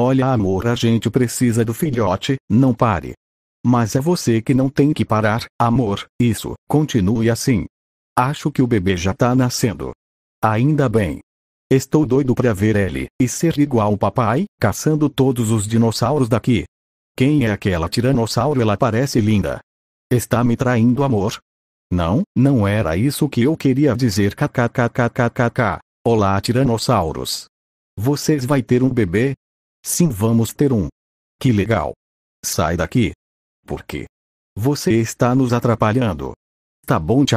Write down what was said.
Olha, amor, a gente precisa do filhote, não pare. Mas é você que não tem que parar, amor, isso, continue assim. Acho que o bebê já tá nascendo. Ainda bem. Estou doido pra ver ele, e ser igual o papai, caçando todos os dinossauros daqui. Quem é aquela tiranossauro? Ela parece linda. Está me traindo amor? Não, não era isso que eu queria dizer kkkkkk. Olá tiranossauros. Vocês vai ter um bebê, Sim, vamos ter um. Que legal. Sai daqui. Por quê? Você está nos atrapalhando. Tá bom, tchau.